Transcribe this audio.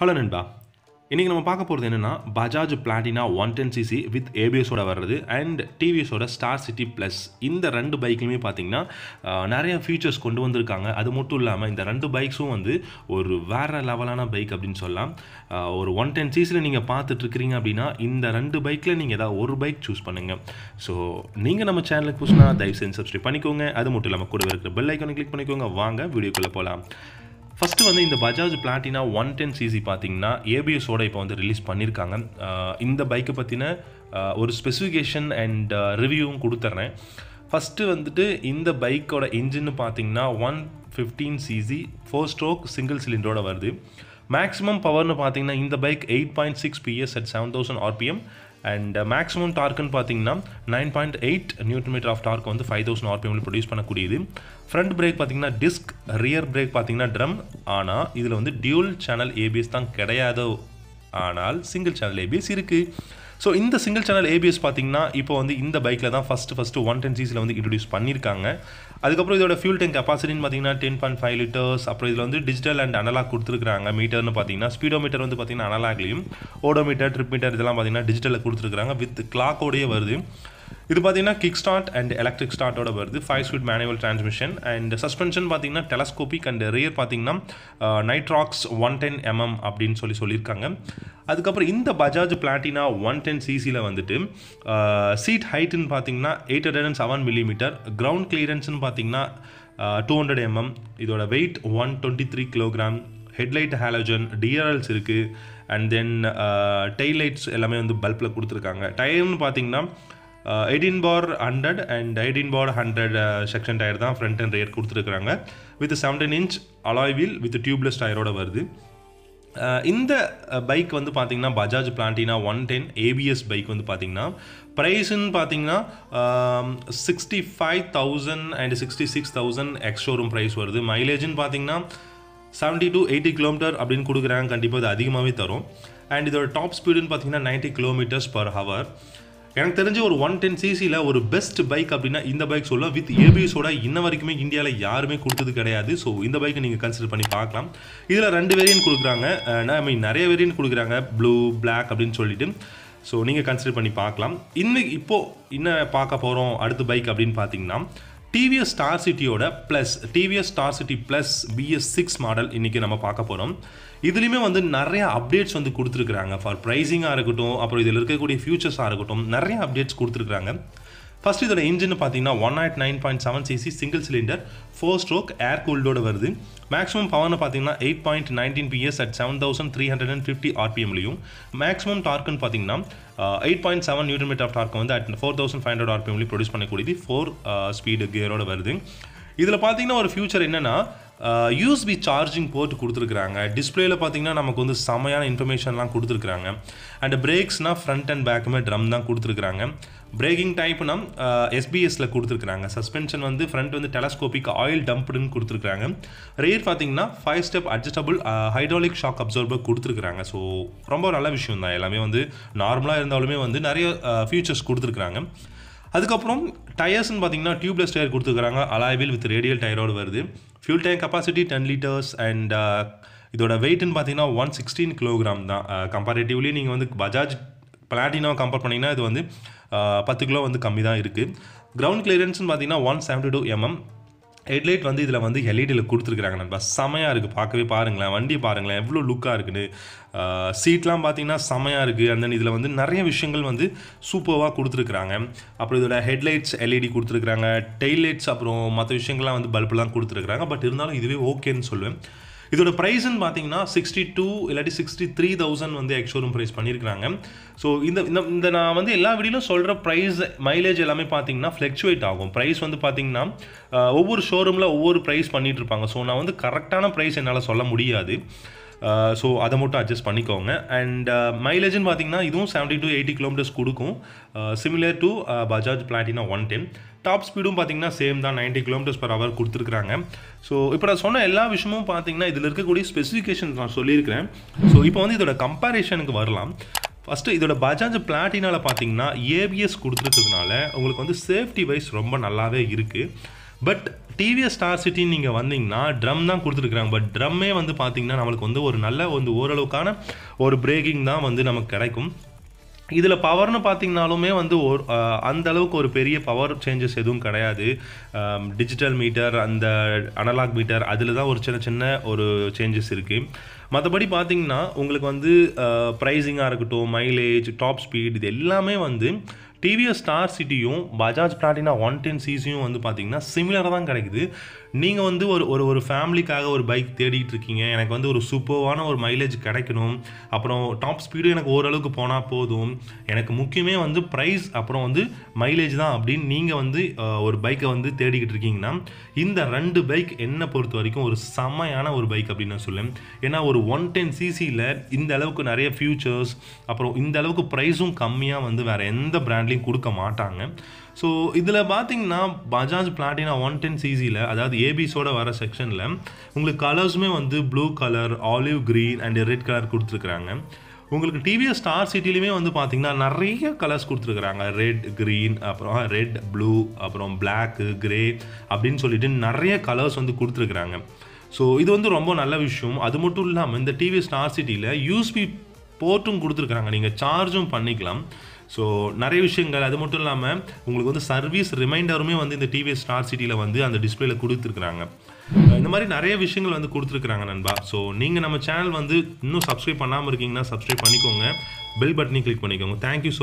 hello நண்பா இன்றைக்கி நம்ம பார்க்க போகிறது என்னென்னா Bajaj Platina one ten CC with ஏபிஎஸோட வர்றது அண்ட் டிவிஎஸோட ஸ்டார் சிட்டி ப்ளஸ் இந்த ரெண்டு பைக்லையுமே பார்த்திங்கன்னா நிறைய ஃபீச்சர்ஸ் கொண்டு வந்திருக்காங்க அது மட்டும் இல்லாமல் இந்த ரெண்டு பைக்ஸும் வந்து ஒரு வேறு லெவலான பைக் அப்படின்னு சொல்லலாம் ஒரு ஒன் டென் சிசியில் நீங்கள் பார்த்துட்ருக்கிறீங்க அப்படின்னா இந்த ரெண்டு பைக்கில் நீங்கள் ஏதாவது ஒரு பைக் சூஸ் பண்ணுங்கள் ஸோ நீங்கள் நம்ம சேனலுக்கு புதுசுனா தயவு செஞ்சு சப்ஸ்கிரைப் பண்ணிக்கோங்க அது மட்டும் இல்லாமல் கூட இருக்கிற பெல் ஐக்கானை கிளிக் பண்ணிக்கோங்க வாங்க வீடியோக்குள்ளே போகலாம் ஃபஸ்ட்டு வந்து இந்த Bajaj Platina one ten CC பார்த்தீங்கன்னா ஏபிஎஸோட இப்போ வந்து ரிலீஸ் பண்ணியிருக்காங்க இந்த பைக்கை பற்றின ஒரு ஸ்பெசிஃபிகேஷன் அண்ட் ரிவ்யூவும் கொடுத்துட்றேன் ஃபஸ்ட்டு வந்துட்டு இந்த பைக்கோட இன்ஜின்னு பார்த்தீங்கன்னா one fifteen CC four stroke single சிலிண்டரோட வருது மேக்ஸிமம் பவர்னு பார்த்தீங்கன்னா இந்த bike eight point six PS at seven thousand RPM and maximum டார்க்குன்னு பார்த்தீங்கன்னா nine point eight newton metre of torque வந்து ஃபைவ் தௌசண்ட் ஆர்பிஎம்ல ப்ரொடியூஸ் பண்ணக்கூடியது ஃப்ரண்ட் பிரேக் பார்த்தீங்கன்னா டிஸ்க் ரியர் பிரேக் பார்த்தீங்கன்னா ட்ரம் ஆனால் இதில் வந்து டியூல் சேனல் ஏபிஎஸ் தான் கிடையாதோ ஆனால் சிங்கிள் சேனல் ஏபிஎஸ் இருக்குது ஸோ இந்த சிங்கிள் சேனல் ஏபிஎஸ் பார்த்தீங்கன்னா இப்போ வந்து இந்த பைக்கில் தான் ஃபஸ்ட்டு ஃபஸ்ட்டு ஒன் டென் சிசியில் வந்து இன்ட்ரடியூஸ் பண்ணியிருக்காங்க அதுக்கப்புறம் இதோட ஃபியூல் டேங்க் கெப்பாசிட்டின்னு பார்த்தீங்கன்னா டென் பாயிண்ட் ஃபைவ் லிட்டர்ஸ் அப்புறம் இதில் வந்து டிஜிட்டல் அண்ட் அனலாக் கொடுத்துருக்காங்க மீட்டர்னு பார்த்தீங்கன்னா ஸ்பீடோமீட்டர் வந்து பார்த்தீங்கன்னா அனலாக்லையும் ஓடோமீட்டர் ட்ரிப் மீட்டர் இதெல்லாம் பார்த்தீங்கன்னா டிஜிட்டலில் கொடுத்துருக்காங்க வித் கிளாக்கோடையே வருது இது பார்த்தீங்கன்னா கிக் ஸ்டார்ட் அண்ட் எலக்ட்ரிக் ஸ்டார்ட்டோட வருது five speed manual transmission and suspension பார்த்தீங்கன்னா டெலஸ்கோபிக் அண்ட் ரியர் பார்த்தீங்கன்னா நைட்ராக்ஸ் ஒன் டென் எம்எம் அப்படின்னு சொல்லி சொல்லியிருக்காங்க அதுக்கப்புறம் இந்த பஜாஜ் பிளாட்டினா ஒன் டென் சிசியில் வந்துட்டு சீட் ஹைட்டுன்னு பார்த்தீங்கன்னா eight hundred and seven millimetre ground கிளியரன்ஸ்னு பார்த்தீங்கன்னா டூ ஹண்ட்ரட் எம்எம் இதோட weight one twenty three kilogram headlight halogen DRLs இருக்குது அண்ட் தென் டெய்லைட்ஸ் எல்லாமே வந்து பல்பில் கொடுத்துருக்காங்க டயர்னு பார்த்தீங்கன்னா eighteen four hundred and eighteen four hundred section tyre தான் ஃப்ரண்ட் அண்ட் ரேட் கொடுத்துருக்குறாங்க with seventeen inch alloy wheel with tubeless டயரோட வருது uh, இந்த பைக் uh, வந்து பார்த்திங்கன்னா Bajaj Platina one ten ABS bike வந்து பார்த்திங்கன்னா ப்ரைஸுன்னு பார்த்தீங்கன்னா sixty five thousand and sixty six thousand ex showroom price வருது மைலேஜ்னு பார்த்தீங்கன்னா செவன்ட்டி டு எயிட்டி கிலோமீட்டர் அப்படின்னு கொடுக்குறாங்க கண்டிப்பாக இது அதிகமாகவே தரும் அண்ட் இதோட டாப் ஸ்பீடுன்னு பார்த்தீங்கன்னா நைன்ட்டி கிலோமீட்டர்ஸ் பர் ஹவர் எனக்கு தெரிஞ்சு ஒரு ஒன் டென் சிசியில் ஒரு பெஸ்ட் பைக் அப்படின்னா இந்த பைக் சொல்லலாம் வித் ஏபிஎஸோட இன்ன வரைக்குமே இந்தியாவில் யாருமே கொடுத்தது கிடையாது ஸோ இந்த பைக்கை நீங்கள் கன்சிடர் பண்ணி பார்க்கலாம் இதில் ரெண்டு வேரியன்ட் கொடுக்குறாங்க ஐ மீன் நிறைய வேரியன்ட் கொடுக்குறாங்க ப்ளூ பிளாக் அப்படின்னு சொல்லிட்டு ஸோ நீங்கள் கன்சிடர் பண்ணி பார்க்கலாம் இன்னும் இப்போது என்ன பார்க்க போகிறோம் அடுத்த பைக் அப்படின்னு பார்த்தீங்கன்னா டிவிஎஸ் ஸ்டார் சிட்டியோட plus TVS Star City plus BS six model இன்றைக்கி நம்ம பார்க்க போகிறோம் இதுலேயுமே வந்து நிறையா அப்டேட்ஸ் வந்து கொடுத்துருக்குறாங்க ஃபார் ப்ரைஸிங்காக இருக்கட்டும் அப்புறம் இதில் இருக்கக்கூடிய ஃபியூச்சர்ஸாக இருக்கட்டும் நிறைய அப்டேட்ஸ் கொடுத்துருக்குறாங்க ஃபர்ஸ்ட் இதோட இன்ஜின் பார்த்தீங்கன்னா one nine point seven CC single cylinder four stroke air கூல்டோட வருது மேக்ஸிமம் பவர்னு பார்த்தீங்கன்னா eight point nineteen PS at seven thousand three hundred and fifty ஆர்பிஎம்லையும் மேக்ஸிமம் டார்க்குன்னு பார்த்தீங்கன்னா eight point seven newton of torque வந்து at four thousand five hundred ஆர்பிஎம்லையும் produce பண்ணக்கூடியது ஃபோர் ஸ்பீடு கியரோட வருது இதில் பார்த்தீங்கன்னா ஒரு ஃபியூச்சர் என்னென்னா யூஸ்பி சார்ஜிங் போர்ட் கொடுத்துருக்குறாங்க டிஸ்பிளேயில் பார்த்தீங்கன்னா நமக்கு வந்து செமையான இன்ஃபர்மேஷன்லாம் கொடுத்துருக்குறாங்க அண்ட் பிரேக்ஸ்னால் ஃப்ரண்ட் அண்ட் பேக்குமே ட்ரம் தான் கொடுத்துருக்குறாங்க பிரேக்கிங் டைப்னா எஸ்பிஎஸ்சில் கொடுத்துருக்குறாங்க சஸ்பென்ஷன் வந்து ஃப்ரண்ட் வந்து டெலஸ்கோபிக் ஆயில் டம்ப்டுன்னு கொடுத்துருக்குறாங்க ரெயர் பார்த்தீங்கன்னா five step adjustable hydraulic shock absorber கொடுத்துருக்குறாங்க ஸோ ரொம்ப நல்ல விஷயம் தான் எல்லாமே வந்து நார்மலாக இருந்தாலுமே வந்து நிறைய ஃபியூச்சர்ஸ் கொடுத்துருக்குறாங்க அதுக்கப்புறம் டயர்ஸ்னு பார்த்தீங்கன்னா டியூப்லெஸ் டயர் கொடுத்துருக்குறாங்க அலாய்வில் வித் ரேடியல் டயரோடு வருது fuel tank capacity ten litres and இதோட வெயிட்னு பார்த்தீங்கன்னா ஒன் சிக்ஸ்டீன் கிலோகிராம் தான் கம்பேரிட்டிவ்லி நீங்கள் வந்து பஜாஜ் பிளாட்டினாவை கம்பேர் பண்ணிங்கன்னா இது வந்து பத்து கிலோ வந்து கம்மி தான் இருக்குது கிரவுண்ட் கிளியரன்ஸ்னு பார்த்தீங்கன்னா one seventy two MM headlight வந்து இதில் வந்து எல்இடியில் கொடுத்துருக்குறாங்க நண்பா செமையாக இருக்குது பார்க்கவே பாருங்களேன் வண்டி பாருங்களேன் எவ்வளோ லுக்காக இருக்குன்னு சீட்லாம் பார்த்தீங்கன்னா செமையாக இருக்குது அண்ட் தென் இதில் வந்து நிறைய விஷயங்கள் வந்து சூப்பராக கொடுத்துருக்குறாங்க அப்புறம் இதோட ஹெட்லைட்ஸ் எல்இடி கொடுத்துருக்குறாங்க டெய்லைட்ஸ் அப்புறம் மற்ற விஷயங்கள்லாம் வந்து பல்பெலாம் கொடுத்துருக்குறாங்க பட் இருந்தாலும் இதுவே ஓகேன்னு சொல்லுவேன் இதோட ப்ரைஸ்ன்னு பார்த்தீங்கன்னா சிக்ஸ்டி டூ இல்லாட்டி சிக்ஸ்டி த்ரீ தௌசண்ட் வந்து எக்ஷோரூம் ப்ரைஸ் பண்ணியிருக்காங்க ஸோ இந்த இந்த நான் வந்து எல்லா வீடியோலும் சொல்கிற ப்ரைஸ் மைலேஜ் எல்லாமே பார்த்தீங்கன்னா ஃப்ளக்சுவேட் ஆகும் ப்ரைஸ் வந்து பார்த்தீங்கன்னா ஒவ்வொரு ஷோரூமில் ஒவ்வொரு ப்ரைஸ் பண்ணிகிட்ருப்பாங்க ஸோ நான் வந்து கரெக்டான ப்ரைஸ் என்னால் சொல்ல முடியாது ஸோ uh, அதை மட்டும் அட்ஜஸ்ட் பண்ணிக்கோங்க அண்ட் மைலேஜ்னு uh, பார்த்தீங்கன்னா இதுவும் செவன்ட்டி டு எயிட்டி கிலோமீட்டர்ஸ் கொடுக்கும் similar to Bajaj Platina one ten top ஸ்பீடும் பார்த்தீங்கன்னா சேம் தான் நைன்ட்டி கிலோமீட்டர்ஸ் பர் ஹவர் கொடுத்துருக்குறாங்க ஸோ இப்போ நான் சொன்ன எல்லா விஷயமும் பார்த்தீங்கன்னா இதில் இருக்கக்கூடிய ஸ்பெசிஃபிகேஷன் நான் சொல்லியிருக்கிறேன் ஸோ இப்போ வந்து இதோட கம்பேரிஷனுக்கு வரலாம் ஃபஸ்ட்டு இதோட பஜாஜ் பிளாட்டினால் பார்த்தீங்கன்னா ஏபிஎஸ் கொடுத்துருக்கிறதுனால உங்களுக்கு வந்து சேஃப்டி வைஸ் ரொம்ப நல்லாவே இருக்குது பட் டிவிஎஸ் ஸ்டார் சிட்டின்னு நீங்கள் வந்தீங்கன்னா ட்ரம் தான் கொடுத்துருக்குறாங்க பட் ட்ரம்மே வந்து பார்த்தீங்கன்னா நம்மளுக்கு வந்து ஒரு நல்ல வந்து ஓரளவுக்கான ஒரு பிரேக்கிங் தான் வந்து நமக்கு கிடைக்கும் இதில் பவர்னு பார்த்தீங்கனாலுமே வந்து ஒரு அந்த அளவுக்கு ஒரு பெரிய பவர் சேஞ்சஸ் எதுவும் கிடையாது டிஜிட்டல் மீட்டர் அந்த அனலாக் மீட்டர் அதில் தான் ஒரு சின்ன சின்ன ஒரு சேஞ்சஸ் இருக்குது மற்றபடி பார்த்தீங்கன்னா உங்களுக்கு வந்து ப்ரைஸிங்காக இருக்கட்டும் மைலேஜ் டாப் ஸ்பீட் இது எல்லாமே வந்து டிவிஎஸ் ஸ்டார் சிட்டியும் பஜாஜ் பிளாட்டினா ஒன் டென் சிசியும் வந்து பார்த்தீங்கன்னா சிமிலராக தான் கிடைக்குது நீங்கள் வந்து ஒரு ஒரு ஒரு ஃபேமிலிக்காக ஒரு பைக் தேடிக்கிட்டு இருக்கீங்க எனக்கு வந்து ஒரு சூப்பர்வான ஒரு மைலேஜ் கிடைக்கணும் அப்புறம் டாப் ஸ்பீடு எனக்கு ஓரளவுக்கு போனால் போதும் எனக்கு முக்கியமே வந்து ப்ரைஸ் அப்புறம் வந்து மைலேஜ் தான் அப்படின்னு நீங்கள் வந்து ஒரு பைக்கை வந்து தேடிக்கிட்டு இருக்கீங்கன்னா இந்த ரெண்டு பைக் என்னை பொறுத்த வரைக்கும் ஒரு செம்மையான ஒரு பைக் அப்படின்னு நான் சொல்லுவேன் ஏன்னா ஒரு ஒன் டென் சிசியில் இந்த அளவுக்கு நிறைய ஃபியூச்சர்ஸ் அப்புறம் இந்த அளவுக்கு ப்ரைஸும் கம்மியாக வந்து வேறு எந்த பிராண்ட்லேயும் கொடுக்க மாட்டாங்க ஸோ இதில் பார்த்தீங்கன்னா பஜாஜ் பிளாட்டினா ஒன் டென் சிசியில் அதாவது ஏபிஸோட வர செக்ஷனில் உங்களுக்கு கலர்ஸுமே வந்து blue colour olive green and red colour கொடுத்துருக்குறாங்க உங்களுக்கு டிவிஎஸ் ஸ்டார் சிட்டிலையுமே வந்து பார்த்தீங்கன்னா நிறைய கலர்ஸ் கொடுத்துருக்குறாங்க ரெட் க்ரீன் அப்புறம் ரெட் ப்ளூ அப்புறம் பிளாக்கு க்ரே அப்படின்னு சொல்லிட்டு நிறைய கலர்ஸ் வந்து கொடுத்துருக்குறாங்க ஸோ இது வந்து ரொம்ப நல்ல விஷயம் அது மட்டும் இல்லாமல் இந்த டிவிஎஸ் ஸ்டார் சிட்டியில் யூஸ்பி போர்ட்டும் கொடுத்துருக்குறாங்க நீங்கள் சார்ஜும் பண்ணிக்கலாம் ஸோ நிறைய விஷயங்கள் அது மட்டும் இல்லாமல் உங்களுக்கு வந்து சர்வீஸ் ரிமைண்டருமே வந்து இந்த டிவிஎஸ் ஸ்டார் சிட்டியில் வந்து அந்த டிஸ்பிளேல கொடுத்துருக்குறாங்க இந்த மாதிரி நிறைய விஷயங்கள் வந்து கொடுத்துருக்குறாங்க நண்பா ஸோ நீங்கள் நம்ம சேனல் வந்து இன்னும் சப்ஸ்கிரைப் பண்ணாமல் இருக்கீங்கன்னா சப்ஸ்கிரைப் பண்ணிக்கோங்க பெல் பட்டனையும் கிளிக் பண்ணிக்கோங்க தேங்க்யூ ஸோ